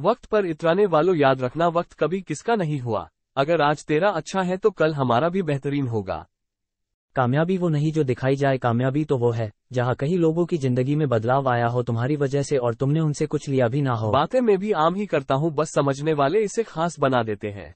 वक्त पर इतराने वालों याद रखना वक्त कभी किसका नहीं हुआ अगर आज तेरा अच्छा है तो कल हमारा भी बेहतरीन होगा कामयाबी वो नहीं जो दिखाई जाए कामयाबी तो वो है जहाँ कहीं लोगों की जिंदगी में बदलाव आया हो तुम्हारी वजह से और तुमने उनसे कुछ लिया भी ना हो बातें मैं भी आम ही करता हूँ बस समझने वाले इसे खास बना देते हैं